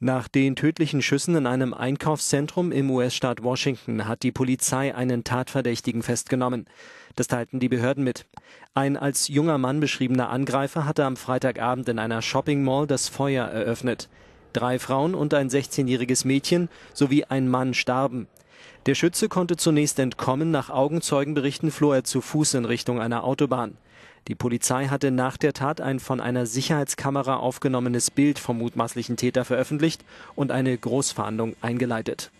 Nach den tödlichen Schüssen in einem Einkaufszentrum im US-Staat Washington hat die Polizei einen Tatverdächtigen festgenommen. Das teilten die Behörden mit. Ein als junger Mann beschriebener Angreifer hatte am Freitagabend in einer Shopping Mall das Feuer eröffnet. Drei Frauen und ein 16-jähriges Mädchen sowie ein Mann starben. Der Schütze konnte zunächst entkommen, nach Augenzeugenberichten floh er zu Fuß in Richtung einer Autobahn. Die Polizei hatte nach der Tat ein von einer Sicherheitskamera aufgenommenes Bild vom mutmaßlichen Täter veröffentlicht und eine Großfahndung eingeleitet